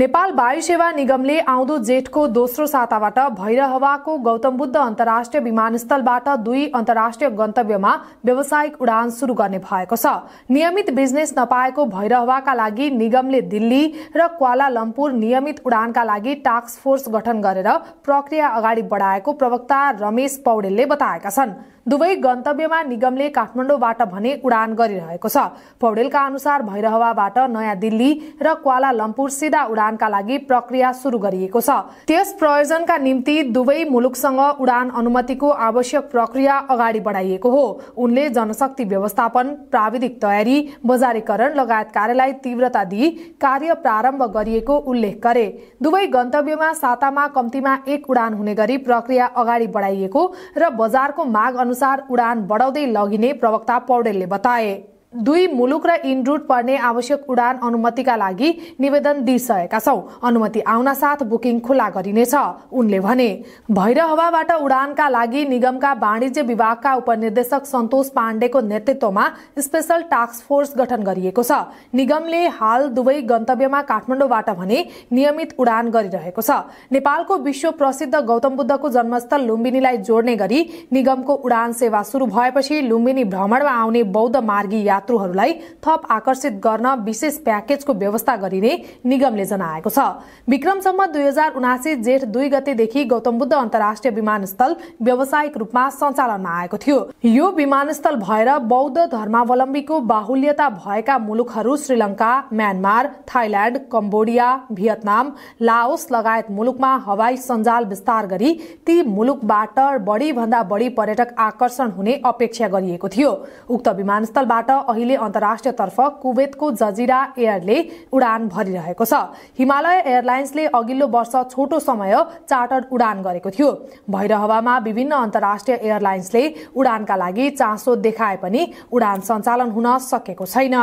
नेपाल वायु सेवा निगमले आउँदो जेठको दोस्रो साताबाट भैरहवाको गौतम बुद्ध अन्तर्राष्ट्रिय विमानस्थलबाट दुई अन्तर्राष्ट्रिय गन्तव्यमा व्यावसायिक उडान शुरू गर्ने भएको छ नियमित बिजनेस नपाएको भैरहवाका लागि निगमले दिल्ली र लम्पुर नियमित उडानका लागि टास्क फोर्स गठन गरेर प्रक्रिया अगाडि बढाएको प्रवक्ता रमेश पौडेलले बताएका छन् दुवै गन्तव्यमा निगमले काठमाडौँबाट भने उडान गरिरहेको छ पौडेलका अनुसार भैरहवाबाट नयाँ दिल्ली र लम्पुर सिधा उडान उडानका लागि प्रक्रिया सुरु गरिएको छ त्यस प्रयोजनका निम्ति दुवै मुलुकसँग उडान अनुमतिको आवश्यक प्रक्रिया अगाडि बढाइएको हो उनले जनशक्ति व्यवस्थापन प्राविधिक तयारी बजारीकरण लगायत कार्यलाई तीव्रता दिई कार्य प्रारम्भ गरिएको उल्लेख गरे दुवै गन्तव्यमा सातामा कम्तीमा एक उडान हुने गरी प्रक्रिया अगाडि बढाइएको र बजारको माग अनुसार उडान बढाउँदै लगिने प्रवक्ता पौडेलले बताए दुई मुलुक र इन रुट पर्ने आवश्यक उडान अनुमतिका लागि निवेदन दिइसकेका छौं अनुमति आउन साथ बुकिङ खुल्ला गरिनेछ उनले भने भैरहवाबाट उडानका लागि निगमका वाणिज्य विभागका उपनिर्देशक सन्तोष पाण्डेको नेतृत्वमा स्पेशल टास्क फोर्स गठन गरिएको छ निगमले हाल दुवै गन्तव्यमा काठमाडौँबाट भने नियमित उडान गरिरहेको छ नेपालको विश्व प्रसिद्ध गौतम बुद्धको जन्मस्थल लुम्बिनीलाई जोड्ने गरी निगमको उडान सेवा शुरू भएपछि लुम्बिनी भ्रमणमा आउने बौद्ध मार्गी यात्रुहरूलाई थप आकर्षित गर्न विशेष प्याकेजको व्यवस्था गरिने निगमले जनाएको छ विक्रमसम्म दुई हजार उनासी जेठ दुई गतेदेखि गौतम बुद्ध अन्तर्राष्ट्रिय विमानस्थल व्यावसायिक रूपमा सञ्चालनमा आएको थियो यो विमानस्थल भएर बौद्ध धर्मावलम्बीको बाहुल्यता भएका मुलुकहरू Sri Lanka Myanmar Thailand Cambodia Vietnam Laos लगायत मुलुकमा हवाई सञ्जाल विस्तार गरी ती मुलुकबाट बढी भन्दा बढी पर्यटक आकर्षण हुने अपेक्षा गरिएको थियो उक्त विमानस्थलबाट अहिले अन्तर्राष्ट्रियतर्फ कुवेतको जजिरा एयरले उडान भरिरहेको छ हिमालय एयरलाइन्सले अघिल्लो वर्ष छोटो समय चार्टर्ड उडान गरेको थियो भैरहवामा विभिन्न अन्तर्राष्ट्रिय एयरलाइन्सले उडानका लागि चासो देखाए पनि उडान सञ्चालन हुन सकेको छैन